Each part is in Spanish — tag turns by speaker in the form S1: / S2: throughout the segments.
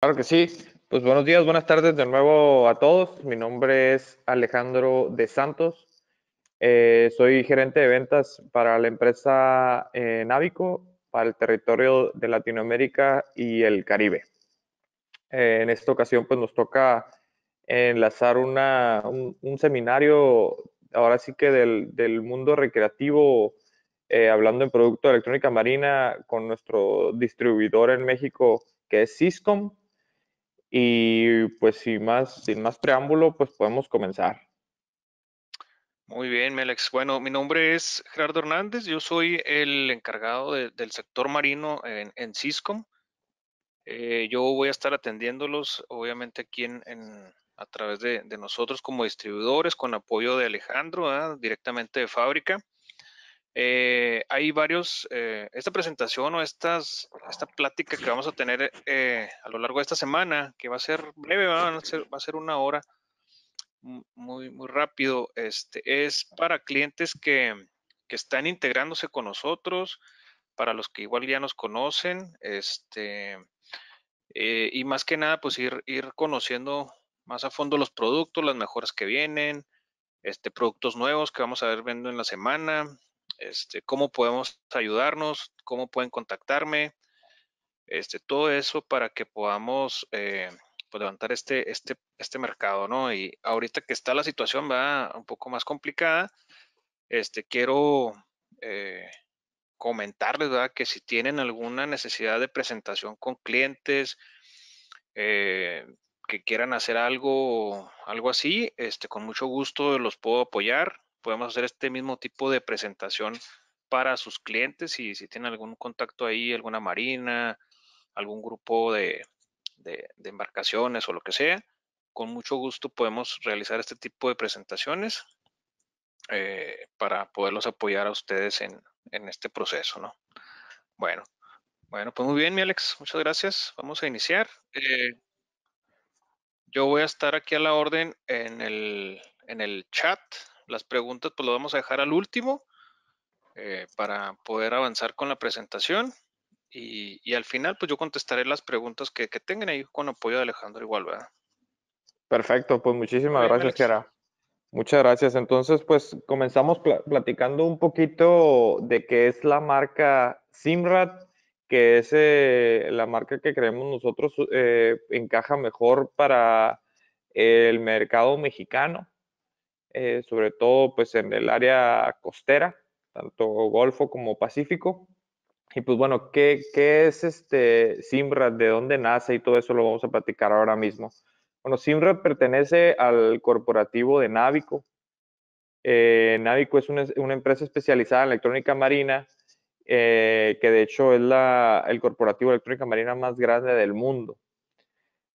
S1: Claro que sí. Pues buenos días, buenas tardes de nuevo a todos. Mi nombre es Alejandro de Santos. Eh, soy gerente de ventas para la empresa eh, Navico para el territorio de Latinoamérica y el Caribe. Eh, en esta ocasión, pues nos toca enlazar un, seminario, ahora sí que del, mundo recreativo, eh, hablando en producto de electrónica marina, con nuestro distribuidor en México, que es Ciscom. Y pues sin más, sin más preámbulo, pues podemos comenzar.
S2: Muy bien, Melex. Bueno, mi nombre es Gerardo Hernández, yo soy el encargado del sector marino en, Cisco. Eh, yo voy a estar atendiéndolos, obviamente, aquí a través de, nosotros como distribuidores, con apoyo de Alejandro, directamente de fábrica. Eh, hay varios, eh, esta presentación o estas, esta plática que vamos a tener eh, a lo largo de esta semana, que va a ser breve, va a ser, va a ser una hora, muy, muy rápido, este, es para clientes que, que, están integrándose con nosotros, para los que igual ya nos conocen, este, y más que nada, pues ir, ir conociendo más a fondo los productos, las mejoras que vienen, este, productos nuevos que vamos a ver viendo en la semana, este, cómo podemos ayudarnos, cómo pueden contactarme, este, todo eso para que podamos eh, pues, levantar este, este, este, mercado, ¿no? Y ahorita que está la situación, va un poco más complicada, este, quiero eh, comentarles, ¿verdad? Que si tienen alguna necesidad de presentación con clientes, eh, que quieran hacer algo, algo así, con mucho gusto los puedo apoyar podemos hacer este mismo tipo de presentación para sus clientes y si tienen algún contacto ahí, alguna marina, algún grupo de, embarcaciones o lo que sea, con mucho gusto podemos realizar este tipo de presentaciones eh, para poderlos apoyar a ustedes en, este proceso, Bueno, bueno, pues muy bien, mi Alex, muchas gracias. Vamos a iniciar. Eh, yo voy a estar aquí a la orden en el chat las preguntas pues lo vamos a dejar al último eh, para poder avanzar con la presentación. Y, al final pues yo contestaré las preguntas que, tengan ahí con apoyo de Alejandro igual, ¿verdad?
S1: Perfecto, pues muchísimas gracias, Chiara. Muchas gracias. Entonces, pues comenzamos platicando un poquito de qué es la marca Simrad, que es eh, la marca que creemos nosotros eh, encaja mejor para el mercado mexicano. Eh, sobre todo pues en el área costera, tanto Golfo como Pacífico. Y pues bueno, ¿qué, es este Simrad? ¿De dónde nace? Y todo eso lo vamos a platicar ahora mismo. Bueno, Simrad pertenece al corporativo de Navico. Eh, Navico es una, empresa especializada en electrónica marina eh, que de hecho es la, el corporativo de electrónica marina más grande del mundo.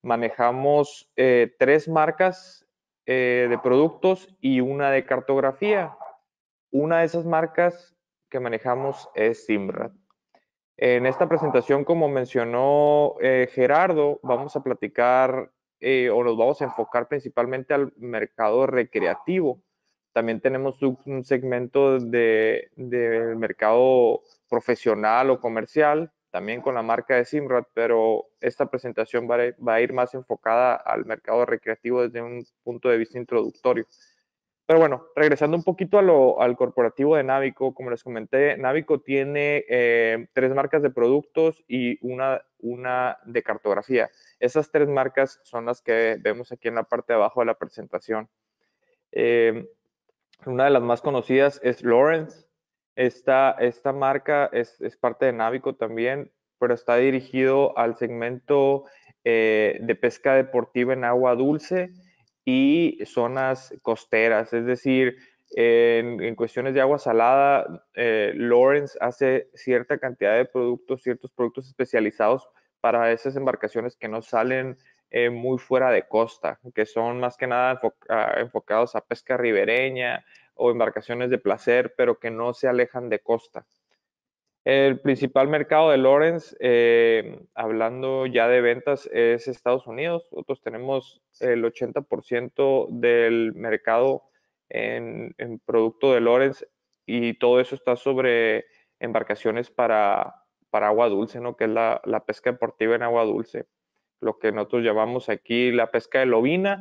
S1: Manejamos eh, tres marcas eh, de productos y una de cartografía. Una de esas marcas que manejamos es Simrad. En esta presentación, como mencionó eh, Gerardo, vamos a platicar eh, o nos vamos a enfocar principalmente al mercado recreativo. También tenemos un segmento del mercado profesional o comercial también con la marca de Simrad, pero esta presentación va a, va a ir más enfocada al mercado recreativo desde un punto de vista introductorio. Pero bueno, regresando un poquito a lo, al corporativo de Navico, como les comenté, Navico tiene eh, tres marcas de productos y una, una de cartografía. Esas tres marcas son las que vemos aquí en la parte de abajo de la presentación. Eh, una de las más conocidas es Lawrence, esta, esta marca es, parte de Navico también, pero está dirigido al segmento eh, de pesca deportiva en agua dulce y zonas costeras, es decir, en, cuestiones de agua salada, eh, Lawrence hace cierta cantidad de productos, ciertos productos especializados para esas embarcaciones que no salen eh, muy fuera de costa, que son más que nada ah, enfocados a pesca ribereña, o embarcaciones de placer, pero que no se alejan de costa. El principal mercado de Lawrence, eh, hablando ya de ventas, es Estados Unidos. Nosotros tenemos el 80% del mercado en, producto de Lawrence y todo eso está sobre embarcaciones para, para agua dulce, ¿no? que es la, pesca deportiva en agua dulce. Lo que nosotros llamamos aquí la pesca de lobina.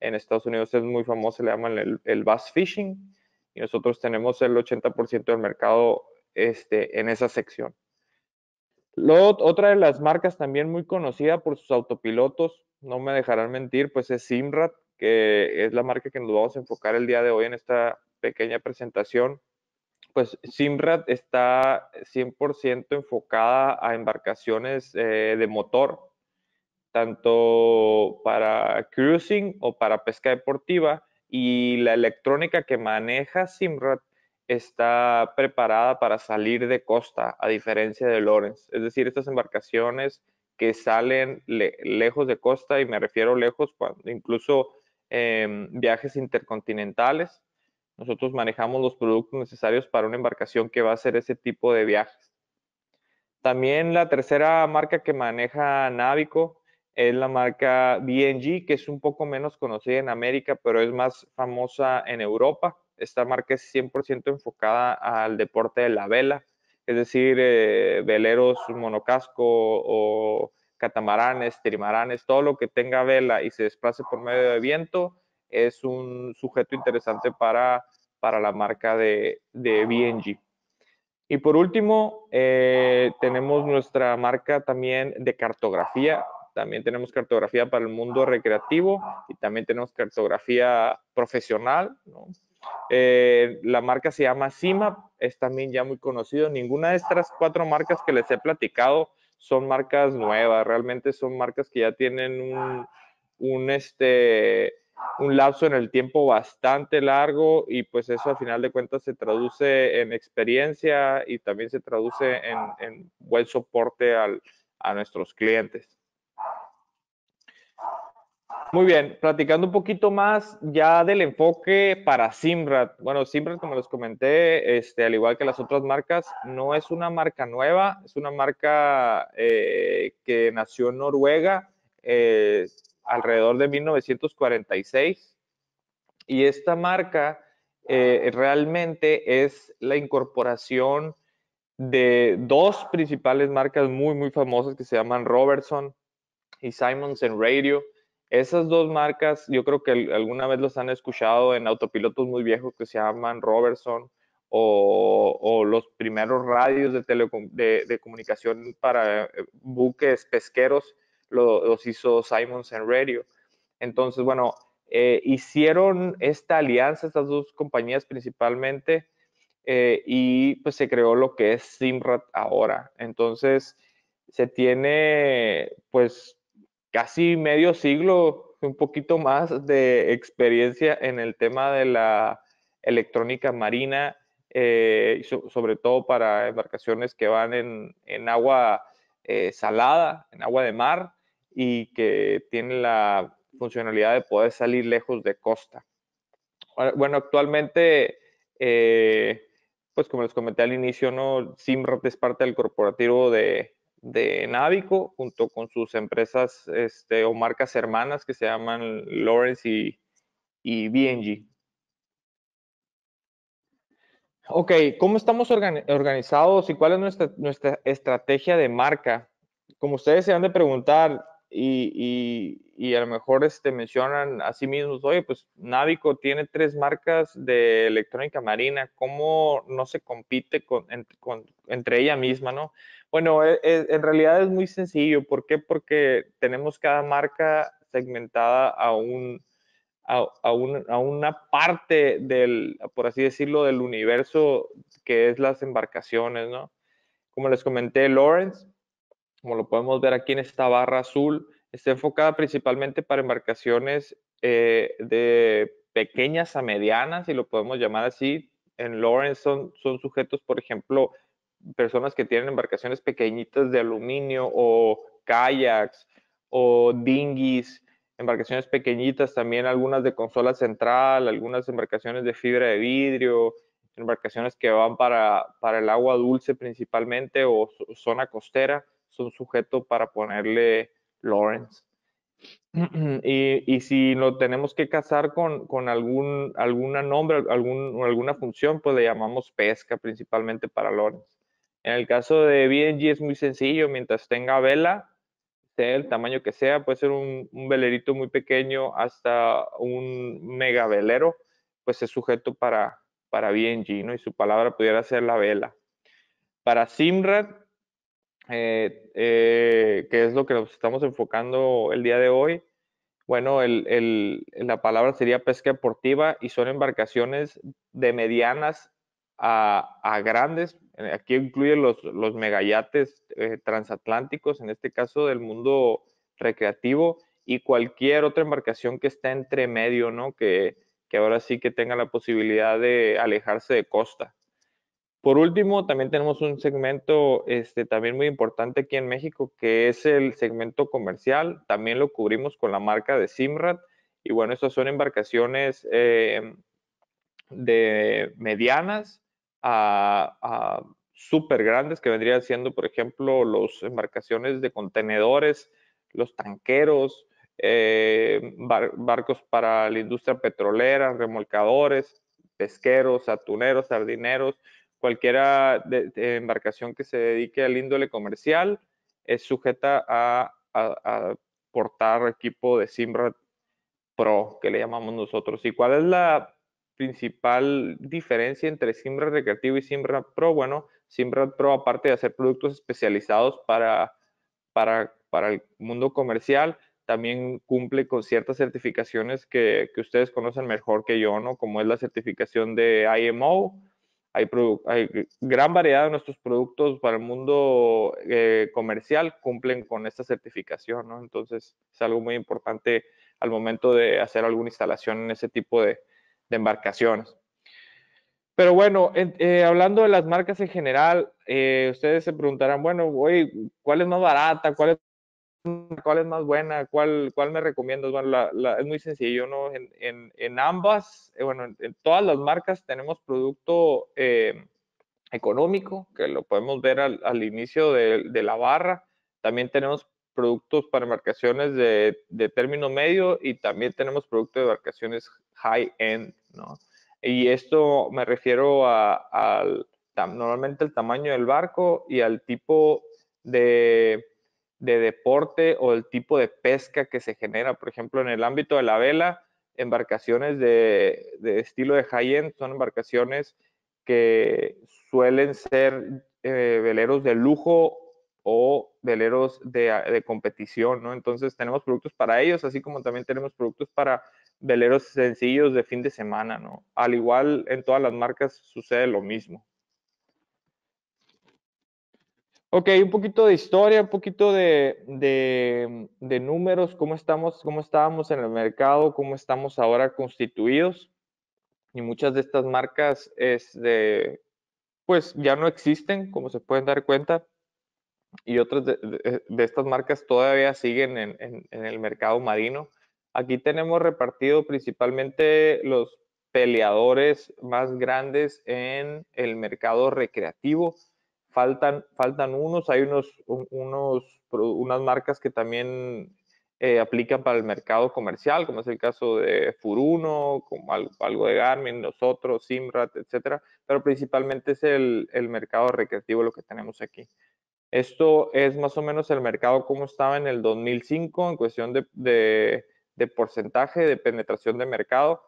S1: En Estados Unidos es muy famoso, le llaman el bass fishing y nosotros tenemos el 80% del mercado este, en esa sección. otra de las marcas también muy conocida por sus autopilotos, no me dejarán mentir, pues es Simrad, que es la marca que nos vamos a enfocar el día de hoy en esta pequeña presentación. Pues Simrad está 100% enfocada a embarcaciones eh, de motor, tanto para cruising o para pesca deportiva y la electrónica que maneja Simrad está preparada para salir de costa, a diferencia de Lorenz, Es decir, estas embarcaciones que salen lejos de costa, y me refiero lejos, incluso eh, viajes intercontinentales, nosotros manejamos los productos necesarios para una embarcación que va a hacer ese tipo de viajes. También la tercera marca que maneja Navico es la marca BNG, que es un poco menos conocida en América, pero es más famosa en Europa. Esta marca es 100% enfocada al deporte de la vela, es decir, eh, veleros monocasco o catamaranes, trimaranes, todo lo que tenga vela y se desplace por medio de viento, es un sujeto interesante para, para la marca de, de BNG. Y por último, eh, tenemos nuestra marca también de cartografía, también tenemos cartografía para el mundo ah. recreativo y también tenemos cartografía profesional. Eh, la marca se llama CIMAP, es también ya muy conocido. Ninguna de estas cuatro marcas que les he platicado son marcas nuevas, realmente son marcas que ya tienen un, un, este, un lapso en el tiempo bastante largo y pues eso al final de cuentas se traduce en experiencia y también se traduce en, en buen soporte al, a nuestros clientes. Muy bien, platicando un poquito más ya del enfoque para Simrad. Bueno, Simrad, como les comenté, este, al igual que las otras marcas, no es una marca nueva, es una marca eh, que nació en Noruega eh, alrededor de 1946. Y esta marca eh, realmente es la incorporación de dos principales marcas muy, muy famosas que se llaman Robertson y Simons Radio esas dos marcas, yo creo que alguna vez los han escuchado en autopilotos muy viejos que se llaman Robertson o, los primeros radios de, comunicación para eh, buques pesqueros, los hizo Simons en Radio. Entonces, bueno, eh, hicieron esta alianza, estas dos compañías principalmente, eh, y pues se creó lo que es Simrat ahora. Entonces, se tiene pues casi medio siglo, un poquito más de experiencia en el tema de la electrónica marina, eh, sobre todo para embarcaciones que van en, agua eh, salada, en agua de mar, y que tienen la funcionalidad de poder salir lejos de costa. Bueno, actualmente, eh, pues como les comenté al inicio, ¿no? es parte del corporativo de de Navico junto con sus empresas este, o marcas hermanas que se llaman Lawrence y, y BNG. Ok, ¿cómo estamos organizados y cuál es nuestra, nuestra estrategia de marca? Como ustedes se han de preguntar, y, y, a lo mejor este, mencionan a sí mismos, oye, pues Navico tiene tres marcas de electrónica marina, ¿cómo no se compite con, entre ella misma, no? Bueno, e, e, en realidad es muy sencillo, ¿por qué? Porque tenemos cada marca segmentada a un... A, a una parte del, por así decirlo, del universo que es las embarcaciones, ¿no? Como les comenté, Lawrence como lo podemos ver aquí en esta barra azul, está enfocada principalmente para embarcaciones eh, de pequeñas a medianas, si lo podemos llamar así. En Lawrence son, sujetos, por ejemplo, personas que tienen embarcaciones pequeñitas de aluminio o kayaks o dinghies, embarcaciones pequeñitas también, algunas de consola central, algunas embarcaciones de fibra de vidrio, embarcaciones que van para el agua dulce principalmente o zona costera un sujeto para ponerle Lawrence. Y, si lo tenemos que casar con, algún alguna nombre, algún, alguna función, pues le llamamos pesca principalmente para Lawrence. En el caso de BNG es muy sencillo, mientras tenga vela, sea el tamaño que sea, puede ser un, velerito muy pequeño hasta un mega velero, pues es sujeto para, para BNG, ¿no? Y su palabra pudiera ser la vela. Para Simrad, eh, eh, que es lo que nos estamos enfocando el día de hoy, bueno, la palabra sería pesca deportiva y son embarcaciones de medianas a, grandes. Eh, aquí incluyen los, megayates transatlánticos, en este caso del mundo recreativo, y cualquier otra embarcación que esté entre medio, ¿no? que ahora sí que tenga la posibilidad de alejarse de costa. Por último, también tenemos un segmento este, también muy importante aquí en México, que es el segmento comercial. También lo cubrimos con la marca de Simrad. Y bueno, estas son embarcaciones eh, de medianas a, súper grandes, que vendrían siendo, por ejemplo, las embarcaciones de contenedores, los tanqueros, eh, barcos para la industria petrolera, remolcadores, pesqueros, atuneros, sardineros, cualquiera embarcación que se dedique al índole comercial es sujeta a, portar equipo de Simrad Pro, que le llamamos nosotros. ¿Y cuál es la principal diferencia entre Simrad Recreativo y Simrad Pro? Bueno, Simrad Pro, aparte de hacer productos especializados para, para, el mundo comercial, también cumple con ciertas certificaciones que, ustedes conocen mejor que yo, ¿no? Como es la certificación de IMO, hay, hay, gran variedad de nuestros productos para el mundo eh, comercial cumplen con esta certificación, ¿no? Entonces es algo muy importante al momento de hacer alguna instalación en ese tipo de, embarcaciones. Pero bueno, eh, hablando de las marcas en general, eh, ustedes se preguntarán, bueno, ¿cuál es más barata? ¿Cuál es cuál es más buena, cuál, cuál me recomiendas. Bueno, es muy sencillo, ¿no? En, en, en ambas, eh, bueno, en, todas las marcas tenemos producto eh, económico, que lo podemos ver al, al inicio de, de, la barra. También tenemos productos para embarcaciones de, de término medio y también tenemos productos de embarcaciones high-end, ¿no? Y esto me refiero a, normalmente el tamaño del barco y al tipo de de deporte o el tipo de pesca que se genera. Por ejemplo, en el ámbito de la vela, embarcaciones de, estilo de high-end son embarcaciones que suelen ser eh, veleros de lujo o veleros ah, de, competición, ¿no? Entonces tenemos productos para ellos, así como también tenemos productos para veleros sencillos de fin de semana, Al igual en todas las marcas sucede lo mismo. Ok, un poquito de historia, un poquito de, de, números, cómo estamos, cómo estábamos en el mercado, cómo estamos ahora constituidos. Y muchas de estas marcas es de, pues ya no existen, como se pueden dar cuenta. Y otras de, estas marcas todavía siguen en, en el mercado marino. Aquí tenemos repartido principalmente los peleadores más grandes en el mercado recreativo faltan, unos, hay unos, unos, unas marcas que también eh, aplican para el mercado comercial, como es el caso de Furuno, como algo, de Garmin, nosotros, Simrat, etc. pero principalmente es el, mercado recreativo lo que tenemos aquí. Esto es más o menos el mercado como estaba en el 2005 en cuestión de, porcentaje de penetración de mercado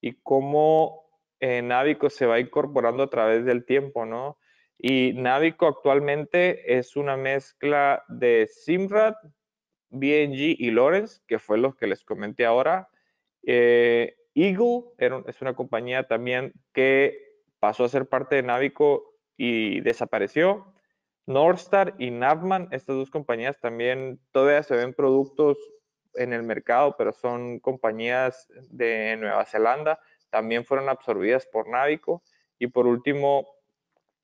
S1: y cómo en eh, se va incorporando a través del tiempo, ¿no? Y Navico actualmente es una mezcla de Simrad, B&G y Lorenz, que fue los que les comenté ahora. Eh, Eagle es una compañía también que pasó a ser parte de Navico y desapareció. Nordstar y Navman, estas dos compañías también todavía se ven productos en el mercado, pero son compañías de Nueva Zelanda, también fueron absorbidas por Navico. Y por último,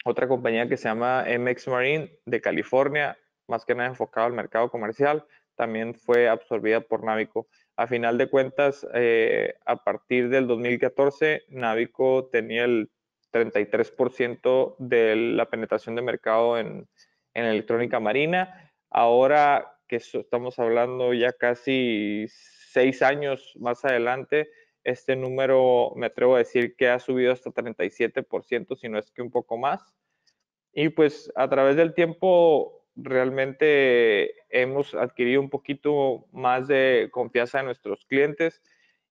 S1: otra compañía que se llama MX Marine de California, más que nada enfocado al mercado comercial, también fue absorbida por Navico. A final de cuentas, eh, a partir del 2014, Navico tenía el 33% de la penetración de mercado en, en electrónica marina. Ahora que estamos hablando ya casi seis años más adelante, este número me atrevo a decir que ha subido hasta 37%, si no es que un poco más. Y pues a través del tiempo realmente hemos adquirido un poquito más de confianza de nuestros clientes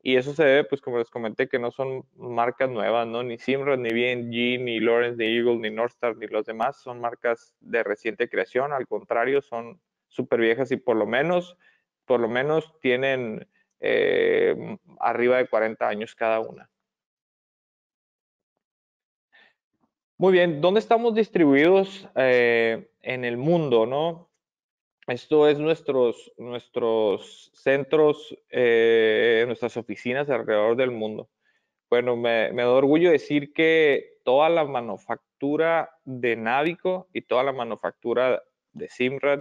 S1: y eso se debe, pues como les comenté, que no son marcas nuevas, ¿no? Ni Simrod, ni BNG, ni Lawrence, ni Eagle, ni Northstar, ni los demás son marcas de reciente creación, al contrario, son súper viejas y por lo menos, por lo menos tienen eh, mm, arriba de 40 años cada una. Muy bien, ¿dónde estamos distribuidos eh, en el mundo? ¿no? Esto es nuestros, nuestros centros, eh, nuestras oficinas alrededor del mundo. Bueno, me, da orgullo decir que toda la manufactura de Navico y toda la manufactura de Simrad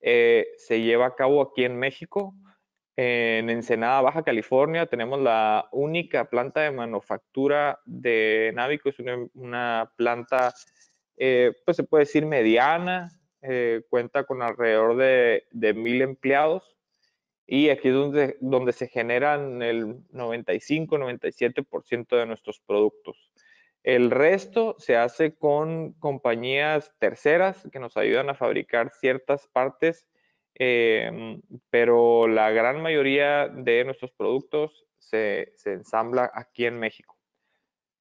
S1: se lleva a cabo aquí en México. En Ensenada, Baja California, tenemos la única planta de manufactura de Navico. Es una, planta, eh, pues se puede decir mediana, eh, cuenta con alrededor de, mil empleados. Y aquí es donde, donde se generan el 95-97% de nuestros productos. El resto se hace con compañías terceras que nos ayudan a fabricar ciertas partes Em, pero la gran mayoría de nuestros productos se, ensambla aquí en México.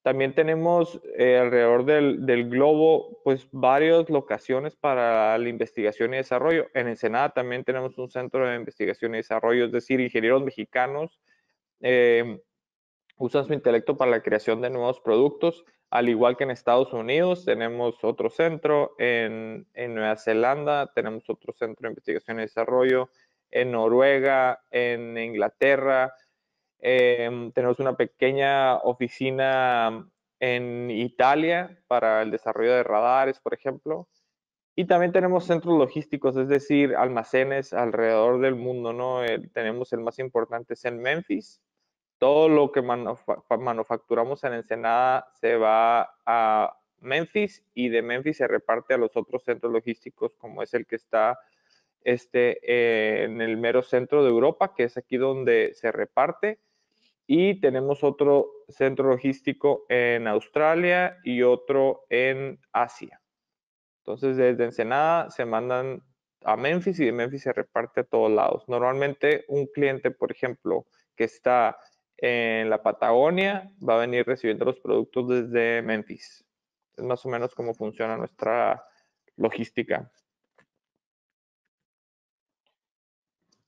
S1: También tenemos eh, alrededor del, globo, pues varias locaciones para la investigación y desarrollo. En Ensenada también tenemos un centro de investigación y desarrollo, es decir, ingenieros mexicanos em, usan su intelecto para la creación de nuevos productos. Al igual que en Estados Unidos, tenemos otro centro, en, Nueva Zelanda tenemos otro centro de investigación y desarrollo, en Noruega, en Inglaterra, em, tenemos una pequeña oficina en Italia para el desarrollo de radares, por ejemplo. Y también tenemos centros logísticos, es decir, almacenes alrededor del mundo, ¿no? Eh, tenemos el más importante es en Memphis, todo lo que manufacturamos en Ensenada se va a Memphis y de Memphis se reparte a los otros centros logísticos como es el que está este, eh, en el mero centro de Europa, que es aquí donde se reparte. Y tenemos otro centro logístico en Australia y otro en Asia. Entonces, desde Ensenada se mandan a Memphis y de Memphis se reparte a todos lados. Normalmente un cliente, por ejemplo, que está en la Patagonia, va a venir recibiendo los productos desde Memphis. Es más o menos cómo funciona nuestra logística.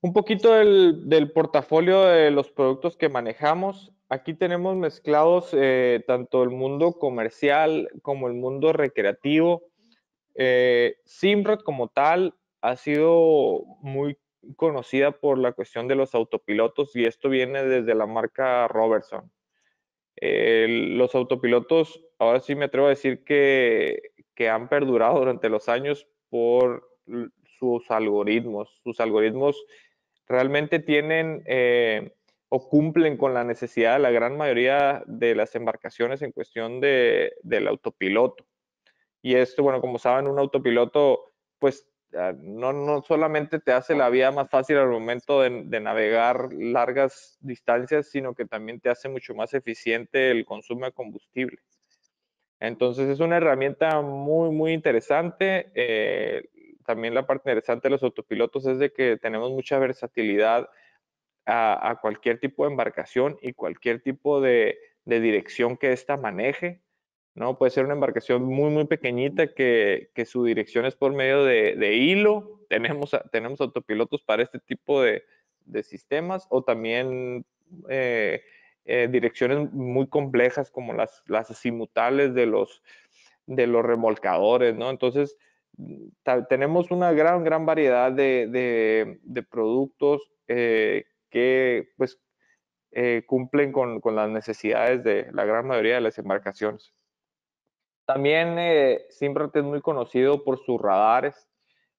S1: Un poquito del, portafolio de los productos que manejamos. Aquí tenemos mezclados eh, tanto el mundo comercial como el mundo recreativo. Eh, como tal ha sido muy conocida por la cuestión de los autopilotos y esto viene desde la marca Robertson. los autopilotos, ahora sí me atrevo a decir que, que han perdurado durante los años por sus algoritmos. Sus algoritmos realmente tienen eh, o cumplen con la necesidad de la gran mayoría de las embarcaciones en cuestión de, del autopiloto. Y esto, bueno, como saben, un autopiloto pues Ah, no, solamente te hace la vida más fácil al momento de, navegar largas distancias, sino que también te hace mucho más eficiente el consumo de combustible. Entonces es una herramienta muy, muy interesante. Eh, también la parte interesante de los autopilotos es de que tenemos mucha versatilidad a, cualquier tipo de embarcación y cualquier tipo de, de dirección que ésta maneje. ¿no? Puede ser una embarcación muy, muy pequeñita que, su dirección es por medio de, hilo. Tenemos, tenemos autopilotos para este tipo de, sistemas o también eh, eh, direcciones muy complejas como las, las de los, de los remolcadores, ¿no? Entonces, tenemos una gran, gran variedad de, productos eh, que, pues, cumplen con las necesidades de la gran mayoría de las embarcaciones. También eh, es muy conocido por sus radares.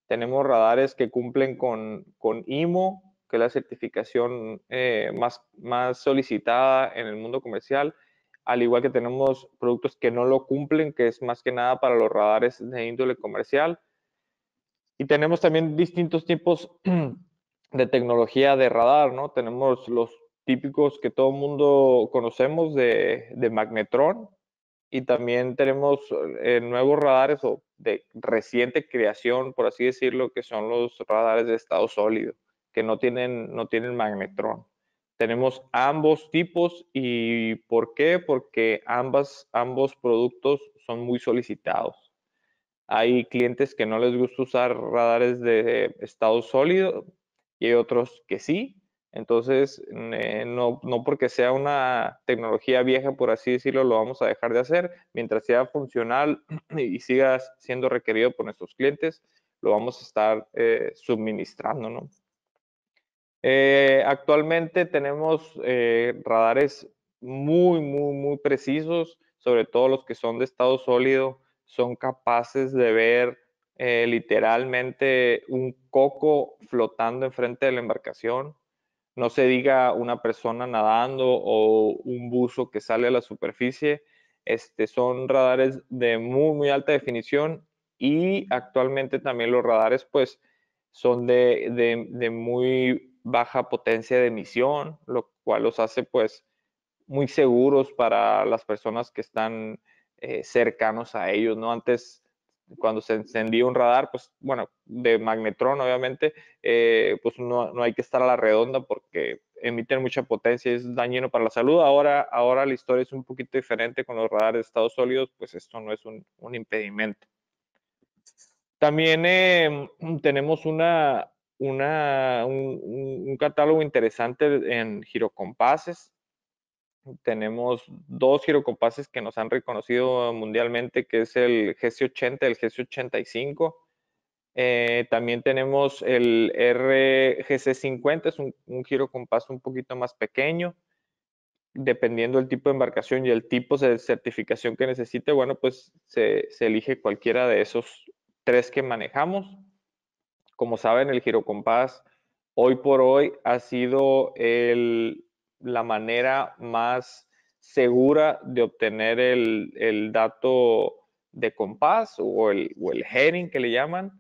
S1: Tenemos radares que cumplen con, IMO, que es la certificación eh, más, solicitada en el mundo comercial, al igual que tenemos productos que no lo cumplen, que es más que nada para los radares de índole comercial. Y tenemos también distintos tipos de tecnología de radar, ¿no? Tenemos los típicos que todo el mundo conocemos de, Magnetron y también tenemos eh, nuevos radares o de reciente creación, por así decirlo, que son los radares de estado sólido, que no tienen, no tienen magnetrón. Tenemos ambos tipos y ¿por qué? Porque ambas, ambos productos son muy solicitados. Hay clientes que no les gusta usar radares de estado sólido y hay otros que sí, entonces, no, porque sea una tecnología vieja, por así decirlo, lo vamos a dejar de hacer. Mientras sea funcional y siga siendo requerido por nuestros clientes, lo vamos a estar eh, suministrando. Eh, actualmente tenemos eh, radares muy, muy, muy precisos, sobre todo los que son de estado sólido, son capaces de ver literalmente un coco flotando enfrente de la embarcación no se diga una persona nadando o un buzo que sale a la superficie. Este, son radares de muy, muy alta definición y actualmente también los radares pues son de, muy baja potencia de emisión, lo cual los hace pues muy seguros para las personas que están eh, cercanos a ellos, ¿no? Antes cuando se encendía un radar, pues bueno, de magnetrón obviamente, eh, pues no, no, hay que estar a la redonda porque emiten mucha potencia y es dañino para la salud. Ahora, ahora la historia es un poquito diferente con los radares de estado sólidos, pues esto no es un, impedimento. También em, tenemos una, una, un, un, catálogo interesante en girocompases tenemos dos girocompases que nos han reconocido mundialmente, que es el GC80, el GC85. Eh, también tenemos el RGC50, es un, un girocompás un poquito más pequeño. Dependiendo del tipo de embarcación y el tipo de certificación que necesite, bueno, pues se, se elige cualquiera de esos tres que manejamos. Como saben, el girocompás hoy por hoy ha sido el, la manera más segura de obtener el, dato de compás o el, o el heading que le llaman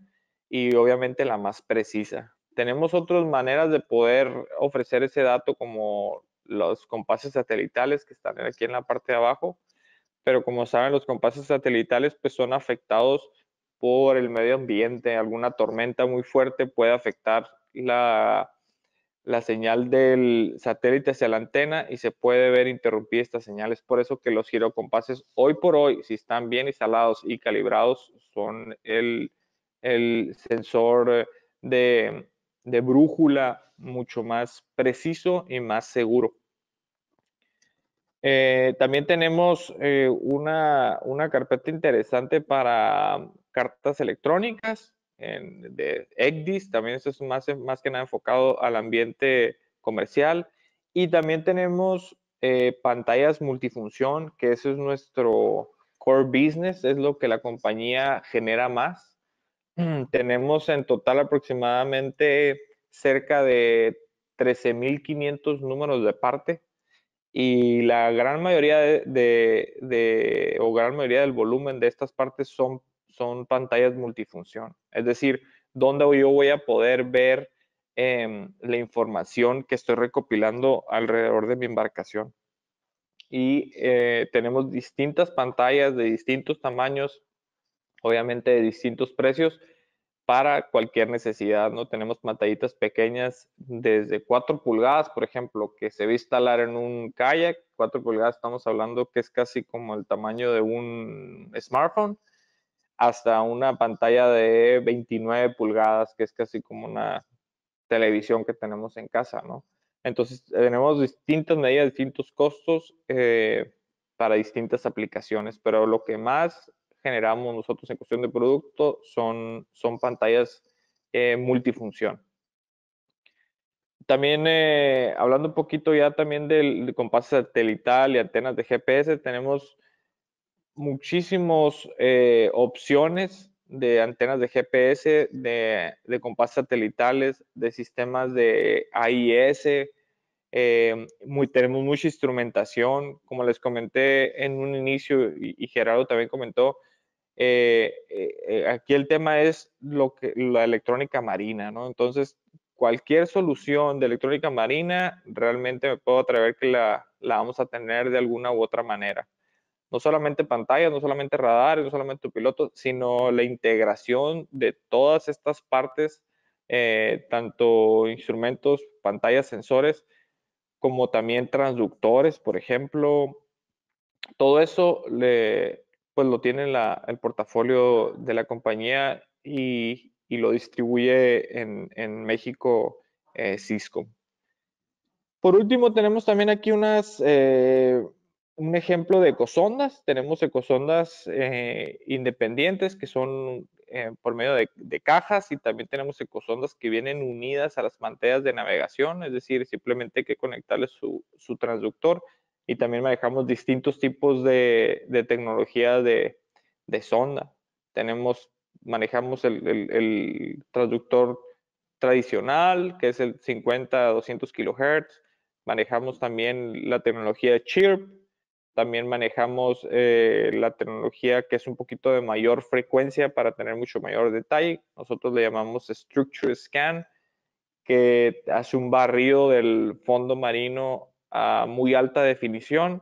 S1: y obviamente la más precisa. Tenemos otras maneras de poder ofrecer ese dato como los compases satelitales que están aquí en la parte de abajo, pero como saben los compases satelitales pues son afectados por el medio ambiente, alguna tormenta muy fuerte puede afectar la, la señal del satélite hacia la antena y se puede ver interrumpir estas señales. Por eso que los girocompases hoy por hoy, si están bien instalados y calibrados, son el, sensor de, brújula mucho más preciso y más seguro. Eh, también tenemos eh, una, una, carpeta interesante para um, cartas electrónicas de ECDIS, también eso es más, más que nada enfocado al ambiente comercial. Y también tenemos eh, pantallas multifunción, que eso es nuestro core business, es lo que la compañía genera más. Mm, tenemos en total aproximadamente cerca de 13.500 números de parte y la gran mayoría de, de, o gran mayoría del volumen de estas partes son son pantallas multifunción. Es decir, donde yo voy a poder ver em, la información que estoy recopilando alrededor de mi embarcación. Y eh, tenemos distintas pantallas de distintos tamaños, obviamente de distintos precios, para cualquier necesidad, ¿no? Tenemos pantallitas pequeñas desde 4 pulgadas, por ejemplo, que se ve instalar en un kayak, 4 pulgadas estamos hablando que es casi como el tamaño de un smartphone, hasta una pantalla de 29 pulgadas, que es casi como una televisión que tenemos en casa, ¿no? Entonces, tenemos distintas medidas, distintos costos eh, para distintas aplicaciones, pero lo que más generamos nosotros en cuestión de producto son, son pantallas eh, multifunción. También, eh, hablando un poquito ya también del compás satelital y antenas de GPS, tenemos muchísimas eh, opciones de antenas de GPS, de, compás satelitales, de sistemas de AIS. Eh, muy, tenemos mucha instrumentación, como les comenté en un inicio y, Gerardo también comentó, eh, aquí el tema es lo que, la electrónica marina, ¿no? Entonces, cualquier solución de electrónica marina, realmente me puedo atrever que la vamos a tener de alguna u otra manera no solamente pantallas, no solamente radares, no solamente pilotos, piloto, sino la integración de todas estas partes, eh, tanto instrumentos, pantallas, sensores, como también transductores, por ejemplo. Todo eso le, pues lo tiene el portafolio de la compañía y, lo distribuye en, México eh, Cisco. Por último, tenemos también aquí unas... Eh, un ejemplo de ecosondas. Tenemos ecosondas sondas eh, independientes que son eh, por medio de, cajas y también tenemos ecosondas que vienen unidas a las manteras de navegación, es decir, simplemente hay que conectarles su, su transductor y también manejamos distintos tipos de, tecnología de, sonda. Tenemos, manejamos el, el, transductor tradicional, que es el 50 a 200 kHz. Manejamos también la tecnología CHIRP, también manejamos eh, la tecnología que es un poquito de mayor frecuencia para tener mucho mayor detalle. Nosotros le llamamos Structure Scan, que hace un barrido del fondo marino a muy alta definición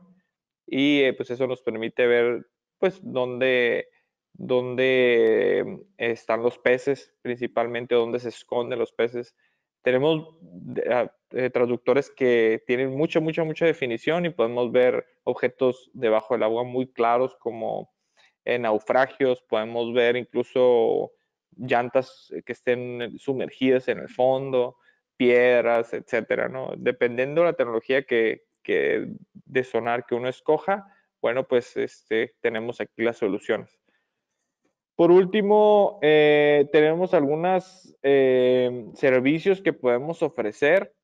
S1: y eh, pues eso nos permite ver pues dónde, dónde están los peces, principalmente dónde se esconden los peces. Tenemos ah, eh, traductores que tienen mucha, mucha, mucha definición y podemos ver objetos debajo del agua muy claros como en naufragios, podemos ver incluso llantas eh, que estén sumergidas en el fondo, piedras, etcétera, ¿no? Dependiendo de la tecnología que, de sonar que uno escoja, bueno, pues este, tenemos aquí las soluciones. Por último, eh, tenemos algunos servicios que podemos ofrecer.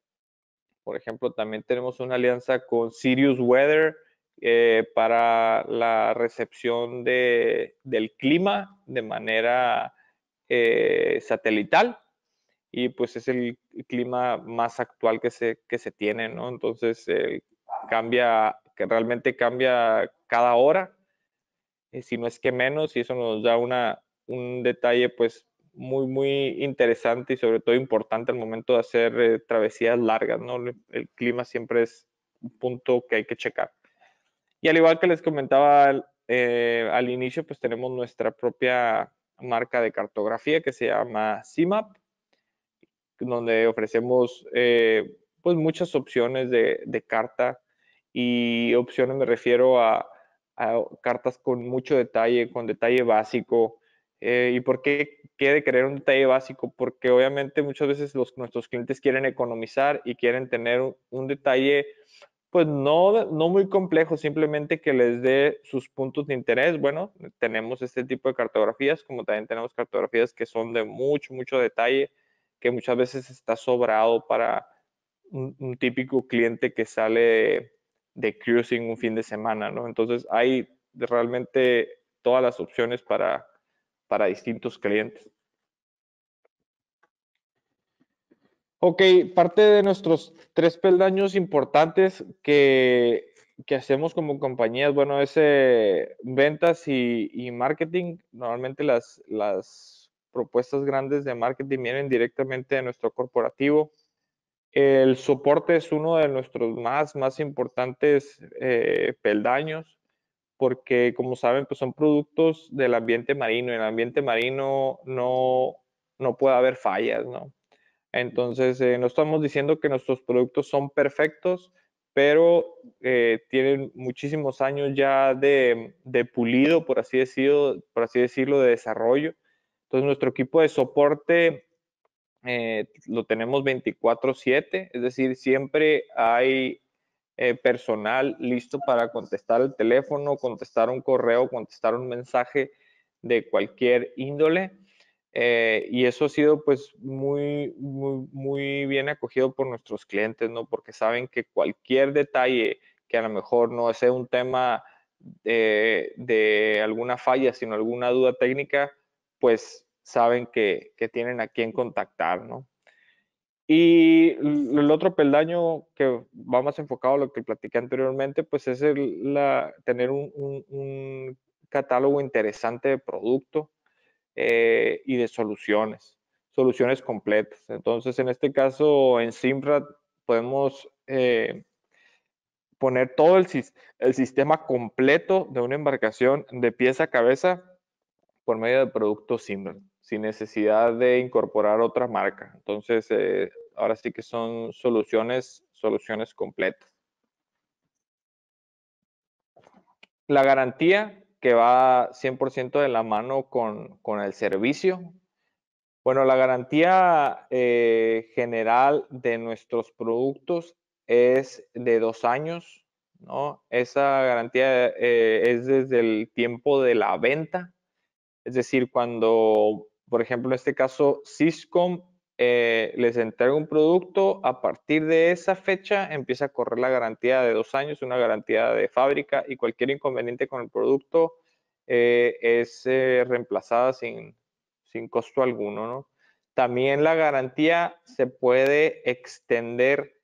S1: Por ejemplo, también tenemos una alianza con Sirius Weather eh, para la recepción de, del clima de manera eh, satelital. Y pues es el clima más actual que se, que se tiene, ¿no? Entonces eh, cambia, que realmente cambia cada hora, si no es que menos, y eso nos da una, un detalle pues muy, muy interesante y sobre todo importante al momento de hacer eh, travesías largas, ¿no? El, clima siempre es un punto que hay que checar. Y al igual que les comentaba al eh, inicio, pues tenemos nuestra propia marca de cartografía que se llama CIMAP, donde ofrecemos eh, pues muchas opciones de, de, carta y opciones me refiero a, a cartas con mucho detalle, con detalle básico, eh, ¿Y por qué quiere querer un detalle básico? Porque obviamente muchas veces los, nuestros clientes quieren economizar y quieren tener un, detalle, pues no, no muy complejo, simplemente que les dé sus puntos de interés. Bueno, tenemos este tipo de cartografías, como también tenemos cartografías que son de mucho, mucho detalle, que muchas veces está sobrado para un, típico cliente que sale de cruising un fin de semana, ¿no? Entonces hay realmente todas las opciones para para distintos clientes. Ok, parte de nuestros tres peldaños importantes que, hacemos como compañías, bueno, es eh, ventas y, marketing. Normalmente las, las propuestas grandes de marketing vienen directamente de nuestro corporativo. El soporte es uno de nuestros más, más importantes eh, peldaños porque como saben, pues son productos del ambiente marino, en el ambiente marino no, no puede haber fallas, ¿no? Entonces, eh, no estamos diciendo que nuestros productos son perfectos, pero eh, tienen muchísimos años ya de, de, pulido, por así, decirlo, por así decirlo, de desarrollo. Entonces, nuestro equipo de soporte eh, lo tenemos 24/7, es decir, siempre hay eh, personal listo para contestar el teléfono, contestar un correo, contestar un mensaje de cualquier índole. Eh, y eso ha sido pues muy, muy, muy bien acogido por nuestros clientes, ¿no? Porque saben que cualquier detalle que a lo mejor no sea un tema de, de alguna falla, sino alguna duda técnica, pues saben que, que tienen a quién contactar, ¿no? Y el otro peldaño que va más enfocado a lo que platiqué anteriormente, pues es el, la, tener un, catálogo interesante de producto eh, y de soluciones, soluciones completas. Entonces, en este caso, en Simrad podemos eh, poner todo el, el sistema completo de una embarcación de pieza a cabeza por medio de producto Simrad sin necesidad de incorporar otra marca. Entonces, eh, ahora sí que son soluciones, soluciones completas. La garantía que va 100% de la mano con, el servicio. Bueno, la garantía eh, general de nuestros productos es de dos años, ¿no? Esa garantía eh, es desde el tiempo de la venta, es decir, cuando por ejemplo, en este caso, Syscom eh, les entrega un producto, a partir de esa fecha empieza a correr la garantía de dos años, una garantía de fábrica y cualquier inconveniente con el producto eh, es eh, reemplazada sin, costo alguno. También la garantía se puede extender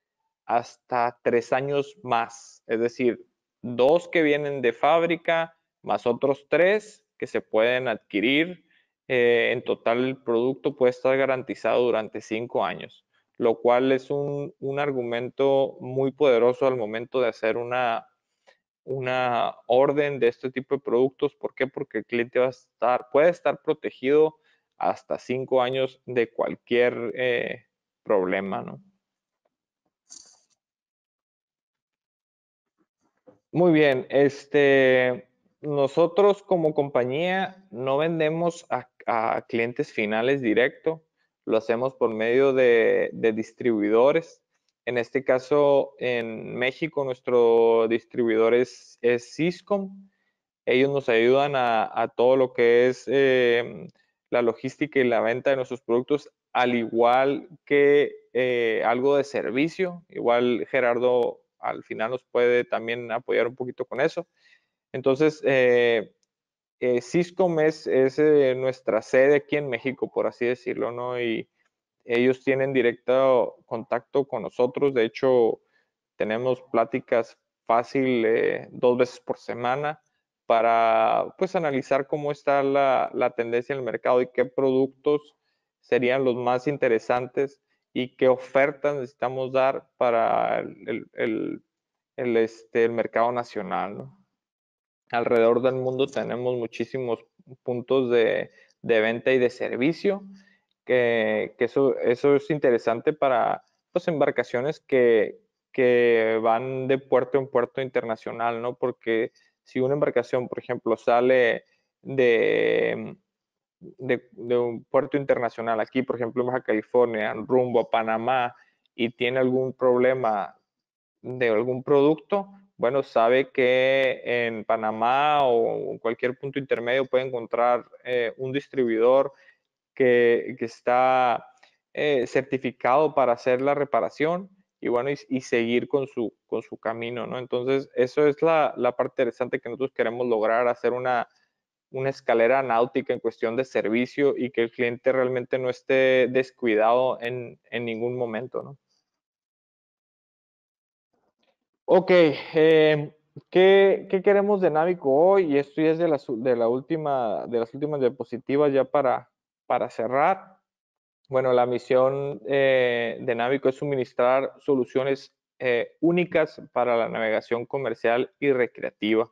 S1: hasta tres años más, es decir, dos que vienen de fábrica más otros tres que se pueden adquirir eh, en total el producto puede estar garantizado durante cinco años, lo cual es un, argumento muy poderoso al momento de hacer una, una orden de este tipo de productos. ¿Por qué? Porque el cliente va a estar, puede estar protegido hasta cinco años de cualquier eh, problema, Muy bien, este, nosotros como compañía no vendemos a a clientes finales directo, lo hacemos por medio de, distribuidores. En este caso, en México, nuestro distribuidor es, cisco Ellos nos ayudan a, todo lo que es em, la logística y la venta de nuestros productos, al igual que eh, algo de servicio. Igual Gerardo al final nos puede también apoyar un poquito con eso. Entonces, eh, Cisco eh, MES es, eh, nuestra sede aquí en México, por así decirlo, ¿no? Y ellos tienen directo contacto con nosotros. De hecho, tenemos pláticas fácil eh, dos veces por semana para pues analizar cómo está la, tendencia en el mercado y qué productos serían los más interesantes y qué ofertas necesitamos dar para el, el este, mercado nacional. ¿no? alrededor del mundo tenemos muchísimos puntos de, de venta y de servicio, que, que, eso, eso es interesante para las pues, embarcaciones que, que van de puerto en puerto internacional, ¿no? Porque si una embarcación, por ejemplo, sale de, de, de, un puerto internacional aquí, por ejemplo, en Baja California, rumbo a Panamá, y tiene algún problema de algún producto, bueno, sabe que en Panamá o cualquier punto intermedio puede encontrar eh, un distribuidor que, está eh, certificado para hacer la reparación y bueno, y, seguir con su, con su camino, ¿no? Entonces, eso es la, parte interesante que nosotros queremos lograr, hacer una, escalera náutica en cuestión de servicio y que el cliente realmente no esté descuidado en, en ningún momento, ¿no? Ok, em, ¿qué, queremos de Navico hoy? Y esto ya es de, la, de, la última, de las últimas diapositivas ya para, para cerrar. Bueno, la misión eh, de Navico es suministrar soluciones eh, únicas para la navegación comercial y recreativa.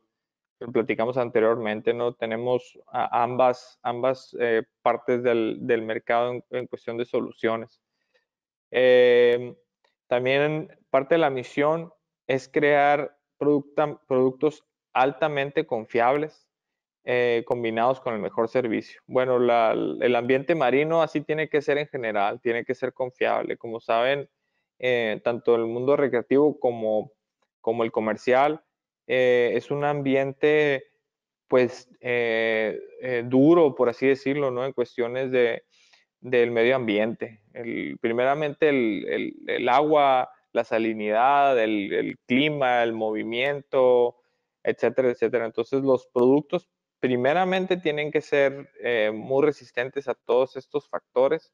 S1: Lo platicamos anteriormente, ¿no? Tenemos ambas, ambas eh, partes del, del mercado en, cuestión de soluciones. Em, también parte de la misión es crear productos altamente confiables eh, combinados con el mejor servicio. Bueno, el ambiente marino así tiene que ser en general, tiene que ser confiable. Como saben, eh, tanto el mundo recreativo como, como el comercial eh, es un ambiente pues duro, por así decirlo, ¿no? En cuestiones de, del medio ambiente. El, primeramente el agua la salinidad, el, clima, el movimiento, etcétera, etcétera. Entonces los productos primeramente tienen que ser eh, muy resistentes a todos estos factores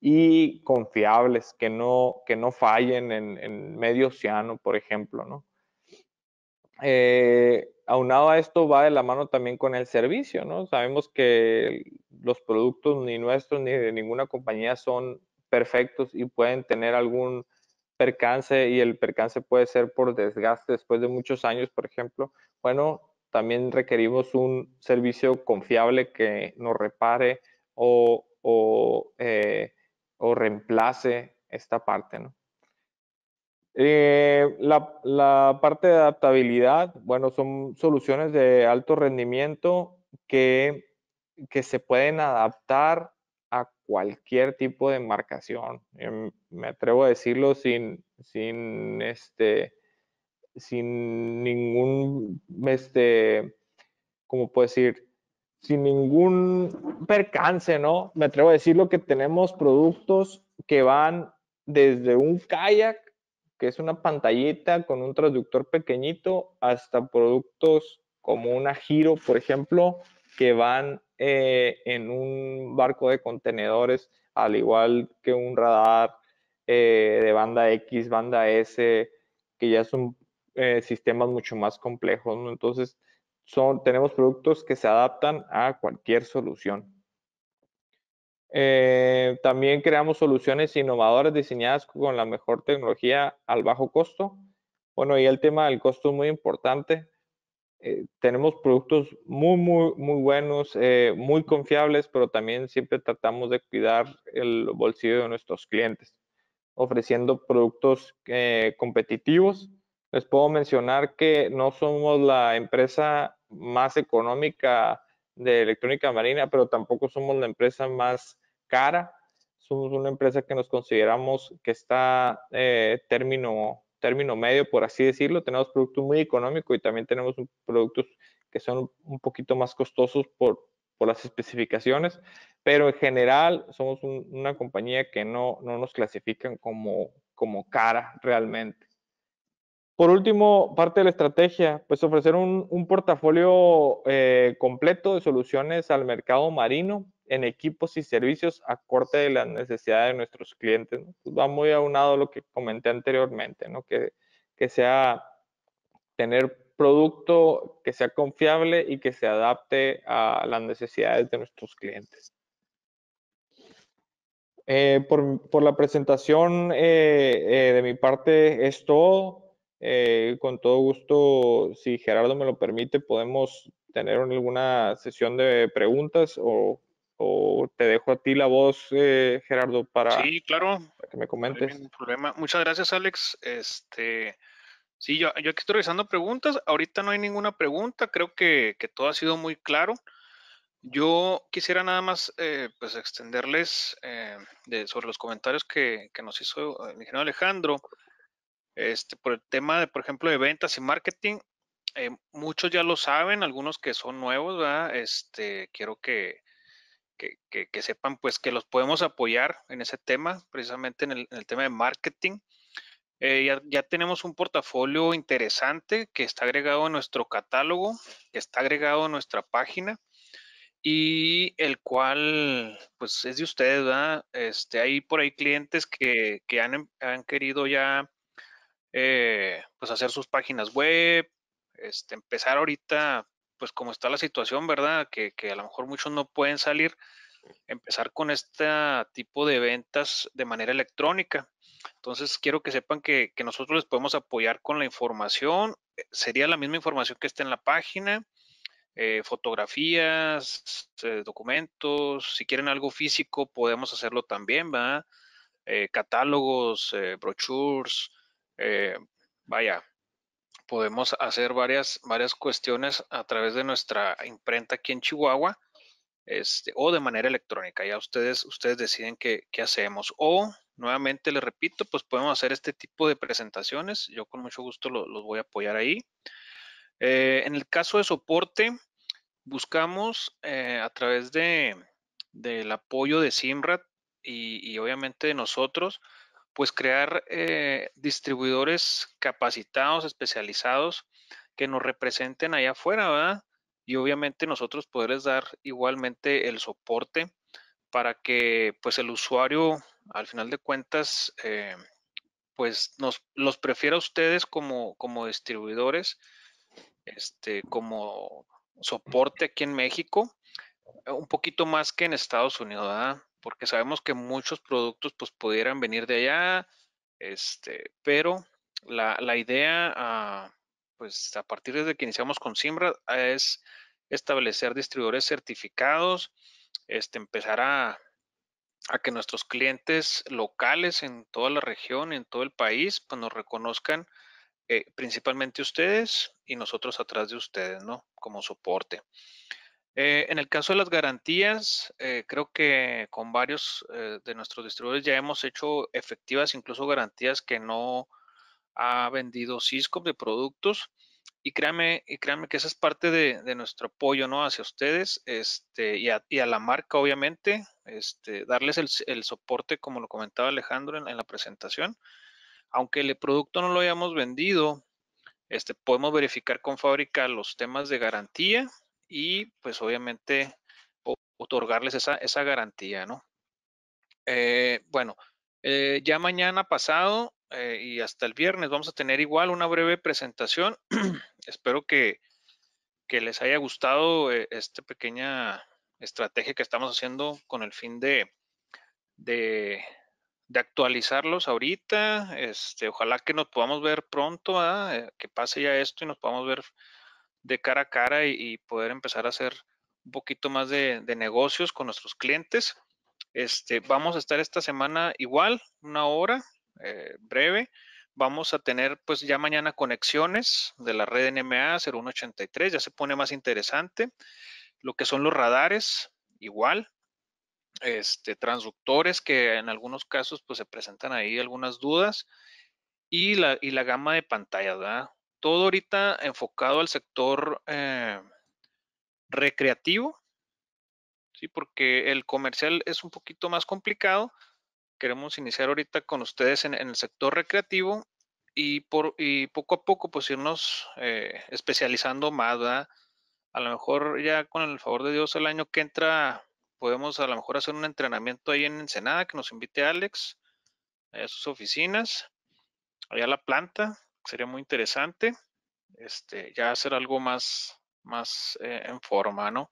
S1: y confiables, que no, que no fallen en, en medio océano, por ejemplo, ¿no? Eh, aunado a esto va de la mano también con el servicio, ¿no? Sabemos que los productos ni nuestros ni de ninguna compañía son perfectos y pueden tener algún percance y el percance puede ser por desgaste después de muchos años, por ejemplo, bueno, también requerimos un servicio confiable que nos repare o, eh, reemplace esta parte, ¿no? Eh, la, parte de adaptabilidad, bueno, son soluciones de alto rendimiento que, que se pueden adaptar cualquier tipo de marcación. Em, me atrevo a decirlo sin, sin, este, sin ningún, este, ¿cómo puedo decir? Sin ningún percance, ¿no? Me atrevo a decirlo que tenemos productos que van desde un kayak, que es una pantallita con un traductor pequeñito, hasta productos como una giro, por ejemplo, que van eh, en un barco de contenedores, al igual que un radar eh, de banda X, banda S, que ya son eh, sistemas mucho más complejos. Entonces, son, tenemos productos que se adaptan a cualquier solución. también creamos soluciones innovadoras diseñadas con la mejor tecnología al bajo costo. Bueno, y el tema del costo es muy importante. Eh, tenemos productos muy, muy, muy buenos, eh, muy confiables, pero también siempre tratamos de cuidar el bolsillo de nuestros clientes, ofreciendo productos eh, competitivos. Les puedo mencionar que no somos la empresa más económica de electrónica marina, pero tampoco somos la empresa más cara. Somos una empresa que nos consideramos que está término término medio, por así decirlo. Tenemos productos muy económico y también tenemos productos que son un poquito más costosos por, las especificaciones, pero en general somos una compañía que no, nos clasifican como, como cara realmente. Por último, parte de la estrategia, pues ofrecer un, portafolio eh, completo de soluciones al mercado marino, en equipos y servicios a corte de las necesidades de nuestros clientes. Pues, va muy aunado a lo que comenté anteriormente, ¿no? que, que sea tener producto que sea confiable y que se adapte a las necesidades de nuestros clientes. Eh, por, la presentación eh, eh, de mi parte es todo. con todo gusto, si Gerardo me lo permite, podemos tener alguna sesión de preguntas o te dejo a ti la voz, eh, Gerardo, para,
S2: que
S1: me comentes.
S2: problema. Muchas gracias, Alex. Este, sí, yo, yo aquí estoy revisando preguntas. Ahorita no hay ninguna pregunta. Creo que, que todo ha sido muy claro. Yo quisiera nada más eh, pues extenderles eh, sobre los comentarios que, nos hizo el ingeniero Alejandro este, por el tema de, por ejemplo, de ventas y marketing. muchos ya lo saben, algunos que son nuevos, Este, quiero que, que, sepan pues que los podemos apoyar en ese tema, precisamente en el, tema de marketing. Eh, ya, ya, tenemos un portafolio interesante que está agregado a nuestro catálogo, que está agregado a nuestra página y el cual pues es de ustedes, ¿verdad? Este, hay por ahí clientes que, que han, em, han, querido ya eh, pues hacer sus páginas web, este, empezar ahorita pues como está la situación, ¿verdad? Que, a lo mejor muchos no pueden salir, empezar con este tipo de ventas de manera electrónica. Entonces, quiero que sepan que, nosotros les podemos apoyar con la información. Eh, sería la misma información que está en la página, eh, fotografías, eh, documentos. Si quieren algo físico, podemos hacerlo también, ¿verdad? catálogos, brochures, vaya, podemos hacer varias, varias cuestiones a través de nuestra imprenta aquí en Chihuahua este, o de manera electrónica. Ya ustedes, ustedes deciden qué, qué hacemos. O, nuevamente les repito, pues podemos hacer este tipo de presentaciones. Yo con mucho gusto los voy a apoyar ahí. Eh, en el caso de soporte, buscamos eh, a través de, del apoyo de Simrad y obviamente de nosotros, pues crear eh, distribuidores capacitados, especializados, que nos representen allá afuera, ¿verdad? Y obviamente nosotros poderles dar igualmente el soporte para que pues el usuario, al final de cuentas, eh, pues nos, los prefiera a ustedes como, como distribuidores, este, como soporte aquí en México, eh, un poquito más que en Estados Unidos, ¿verdad? porque sabemos que muchos productos pues pudieran venir de allá, este, pero la, idea, ah, pues a partir de que iniciamos con Simbra ah, es establecer distribuidores certificados, este, empezar a, que nuestros clientes locales en toda la región, en todo el país, pues nos reconozcan eh, principalmente ustedes y nosotros atrás de ustedes, ¿no? Como soporte. Eh, en el caso de las garantías, eh, creo que con varios eh, de nuestros distribuidores ya hemos hecho efectivas incluso garantías que no ha vendido Cisco de productos. Y créanme, y créanme que esa es parte de, nuestro apoyo ¿no? hacia ustedes este, y, a, la marca, obviamente, este, darles el, soporte, como lo comentaba Alejandro en, la presentación. Aunque el producto no lo hayamos vendido, este, podemos verificar con fábrica los temas de garantía, y pues obviamente otorgarles esa, esa garantía, ¿no? Eh, bueno, eh, ya mañana pasado eh, y hasta el viernes vamos a tener igual una breve presentación. Espero que, les haya gustado esta pequeña estrategia que estamos haciendo con el fin de, de, actualizarlos ahorita. Este, ojalá que nos podamos ver pronto, que pase ya esto y nos podamos ver de cara a cara y, poder empezar a hacer un poquito más de, negocios con nuestros clientes. Este, vamos a estar esta semana igual, una hora eh, breve. Vamos a tener pues ya mañana conexiones de la red NMA 0183, ya se pone más interesante. Lo que son los radares, igual. Este, transductores que en algunos casos pues se presentan ahí algunas dudas. Y la, y la gama de pantallas, ¿verdad? todo ahorita enfocado al sector eh, recreativo, ¿sí? porque el comercial es un poquito más complicado. Queremos iniciar ahorita con ustedes en, el sector recreativo y, por, poco a poco pues irnos eh, especializando más, A lo mejor ya con el favor de Dios el año que entra podemos a lo mejor hacer un entrenamiento ahí en Ensenada que nos invite Alex a sus oficinas, allá a la planta, sería muy interesante este, ya hacer algo más, más eh, en forma, ¿no?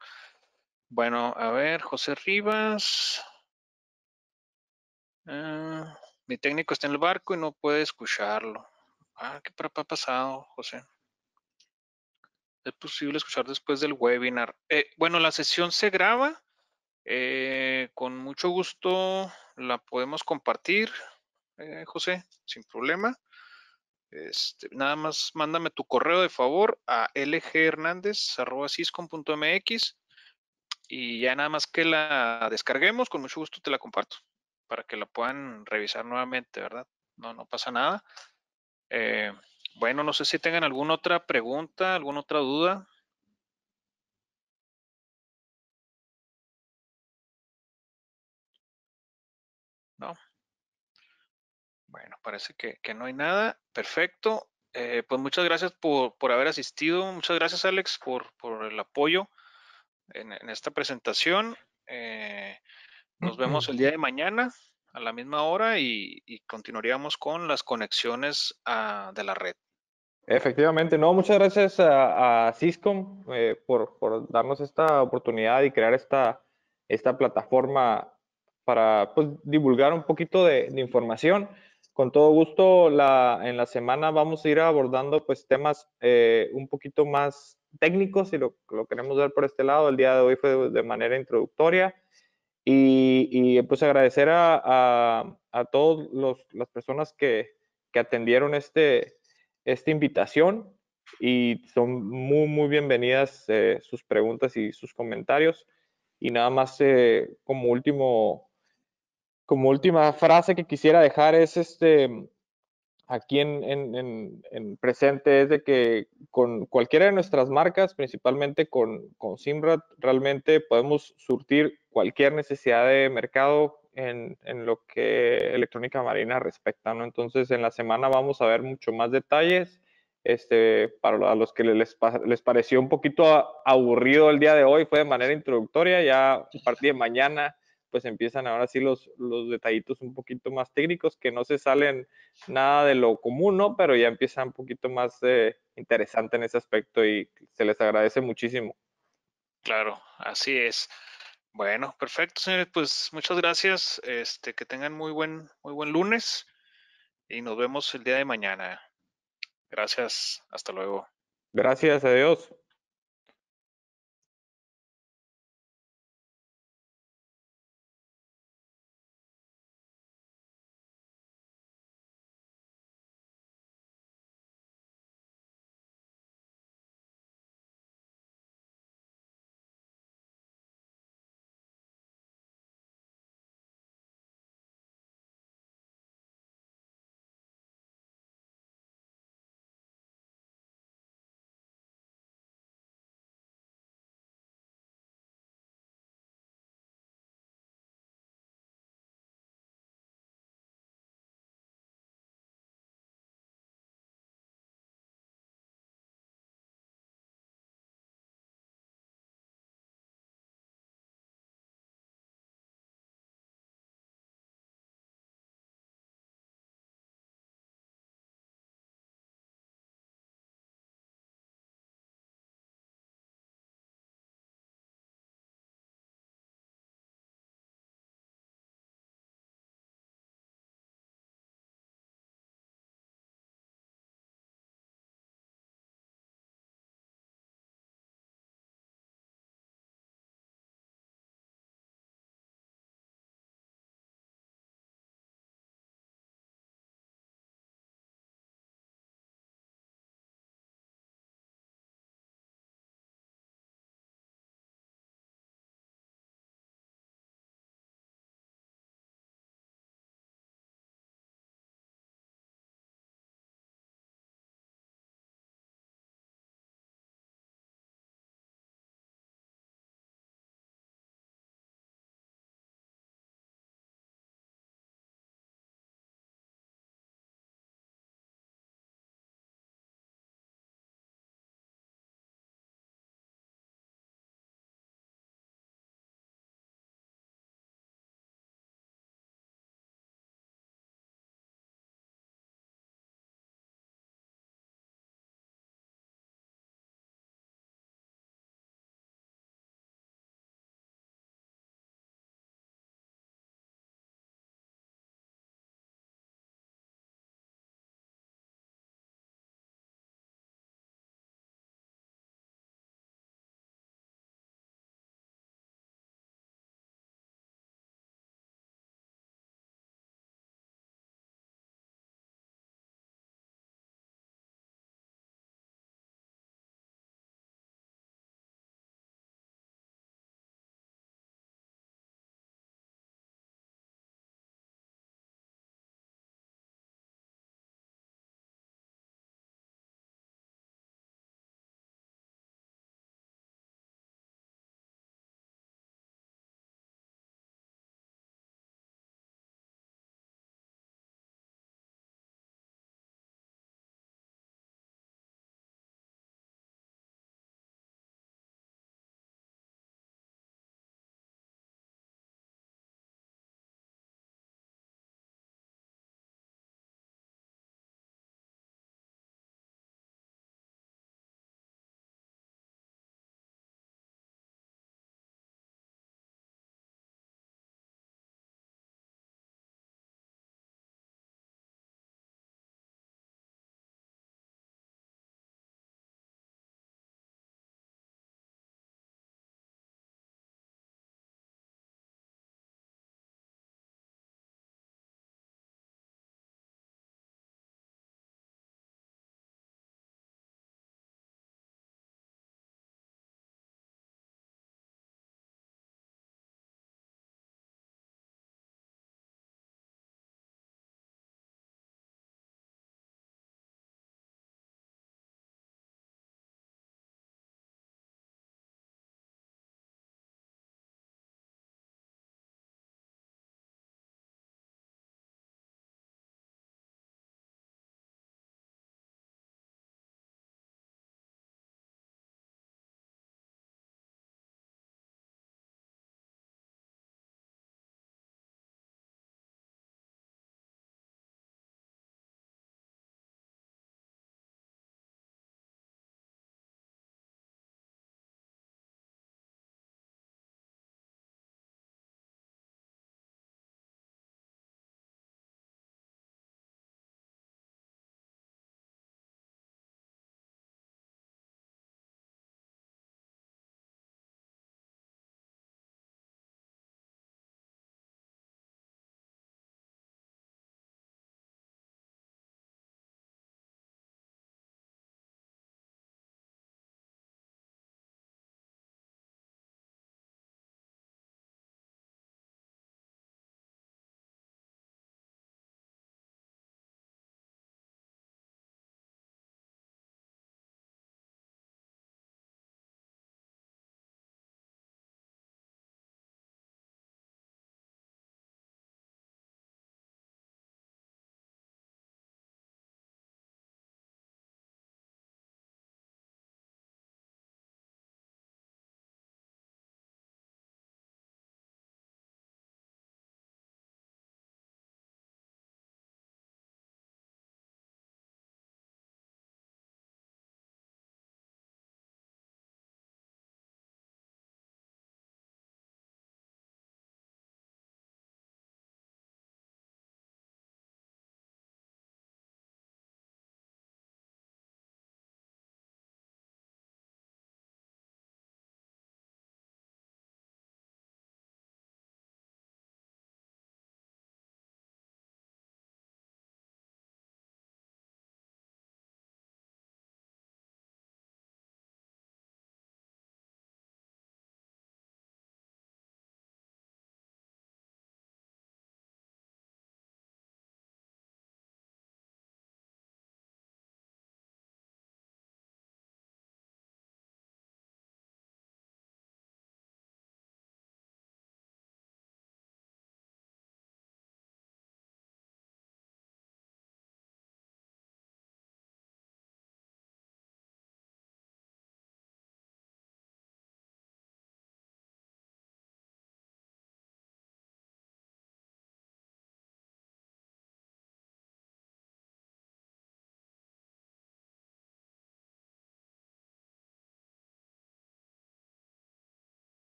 S2: Bueno, a ver, José Rivas. Ah, mi técnico está en el barco y no puede escucharlo. Ah, ¿qué ha pasado, José? Es posible escuchar después del webinar. Eh, bueno, la sesión se graba. Eh, con mucho gusto la podemos compartir, José, sin problema. Este, nada más mándame tu correo de favor a lghernandez.ciscom.mx y ya nada más que la descarguemos, con mucho gusto te la comparto para que la puedan revisar nuevamente, ¿verdad? No, no pasa nada. Eh, bueno, no sé si tengan alguna otra pregunta, alguna otra duda. parece que, que no hay nada. Perfecto. Eh, pues muchas gracias por, por, haber asistido. Muchas gracias, Alex, por, por el apoyo en, esta presentación. Eh, nos vemos el día de mañana a la misma hora y, y continuaríamos con las conexiones ah, de la red.
S1: Efectivamente, no, muchas gracias a, a eh, por, por, darnos esta oportunidad y crear esta, esta plataforma para pues, divulgar un poquito de, de información con todo gusto, en la semana vamos a ir abordando pues temas eh, un poquito más técnicos, si lo, queremos ver por este lado. El día de hoy fue de manera introductoria. Y, pues agradecer a, a, todas las personas que, atendieron este, esta invitación y son muy, muy bienvenidas eh, sus preguntas y sus comentarios. Y nada más eh, como último como última frase que quisiera dejar es este, aquí en, presente es de que con cualquiera de nuestras marcas, principalmente con, con Simrad, realmente podemos surtir cualquier necesidad de mercado en, lo que electrónica marina respecta, ¿no? Entonces, en la semana vamos a ver mucho más detalles. Este, para los que les, les pareció un poquito aburrido el día de hoy, fue de manera introductoria, ya a partir de mañana pues empiezan ahora sí los, los detallitos un poquito más técnicos que no se salen nada de lo común, ¿no? Pero ya empieza un poquito más eh, interesante en ese aspecto y se les agradece muchísimo.
S2: Claro, así es. Bueno, perfecto, señores. Pues muchas gracias. Este, que tengan muy buen, muy buen lunes y nos vemos el día de mañana. Gracias. Hasta luego.
S1: Gracias. Adiós.